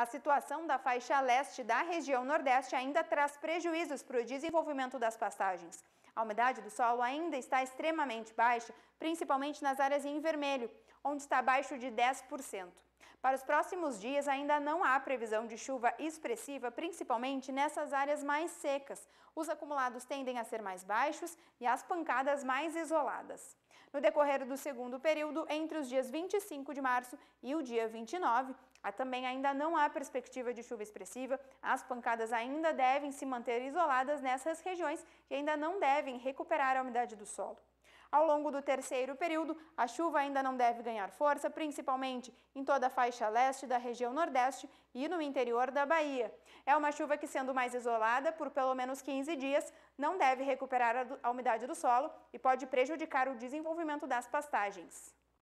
A situação da faixa leste da região nordeste ainda traz prejuízos para o desenvolvimento das pastagens. A umidade do solo ainda está extremamente baixa, principalmente nas áreas em vermelho, onde está abaixo de 10%. Para os próximos dias ainda não há previsão de chuva expressiva, principalmente nessas áreas mais secas. Os acumulados tendem a ser mais baixos e as pancadas mais isoladas no decorrer do segundo período, entre os dias 25 de março e o dia 29. Há também ainda não há perspectiva de chuva expressiva, as pancadas ainda devem se manter isoladas nessas regiões e ainda não devem recuperar a umidade do solo. Ao longo do terceiro período, a chuva ainda não deve ganhar força, principalmente em toda a faixa leste da região nordeste e no interior da Bahia. É uma chuva que, sendo mais isolada por pelo menos 15 dias, não deve recuperar a umidade do solo e pode prejudicar o desenvolvimento das pastagens.